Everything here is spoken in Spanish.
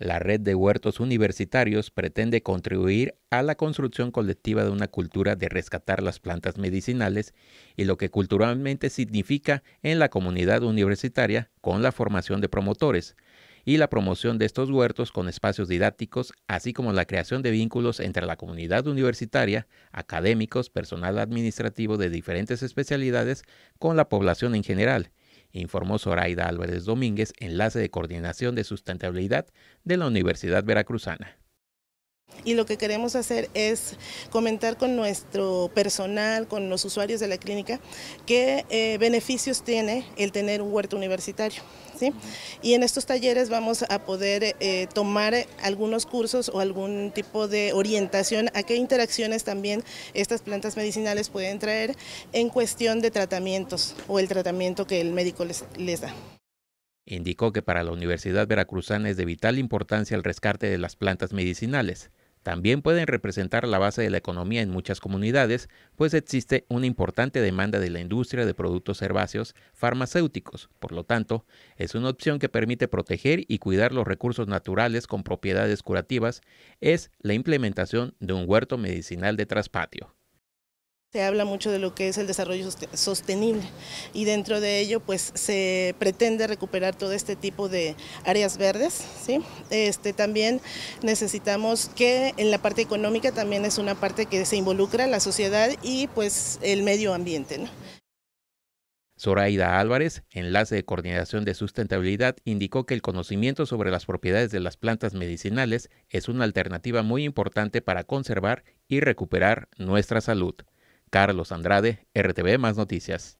La red de huertos universitarios pretende contribuir a la construcción colectiva de una cultura de rescatar las plantas medicinales y lo que culturalmente significa en la comunidad universitaria con la formación de promotores y la promoción de estos huertos con espacios didácticos, así como la creación de vínculos entre la comunidad universitaria, académicos, personal administrativo de diferentes especialidades con la población en general informó Zoraida Álvarez Domínguez, enlace de coordinación de sustentabilidad de la Universidad Veracruzana y lo que queremos hacer es comentar con nuestro personal, con los usuarios de la clínica, qué eh, beneficios tiene el tener un huerto universitario. Y en estos talleres vamos a poder eh, tomar algunos cursos o algún tipo de orientación a qué interacciones también estas plantas medicinales pueden traer en cuestión de tratamientos o el tratamiento que el médico les da. Indicó que para la Universidad Veracruzana es de vital importancia el rescate de las plantas medicinales, también pueden representar la base de la economía en muchas comunidades, pues existe una importante demanda de la industria de productos herbáceos farmacéuticos. Por lo tanto, es una opción que permite proteger y cuidar los recursos naturales con propiedades curativas. Es la implementación de un huerto medicinal de traspatio. Se habla mucho de lo que es el desarrollo sostenible y dentro de ello pues se pretende recuperar todo este tipo de áreas verdes. ¿sí? Este, también necesitamos que en la parte económica también es una parte que se involucra la sociedad y pues el medio ambiente. Zoraida Álvarez, enlace de coordinación de sustentabilidad, indicó que el conocimiento sobre las propiedades de las plantas medicinales es una alternativa muy importante para conservar y recuperar nuestra salud. Carlos Andrade, RTV Más Noticias.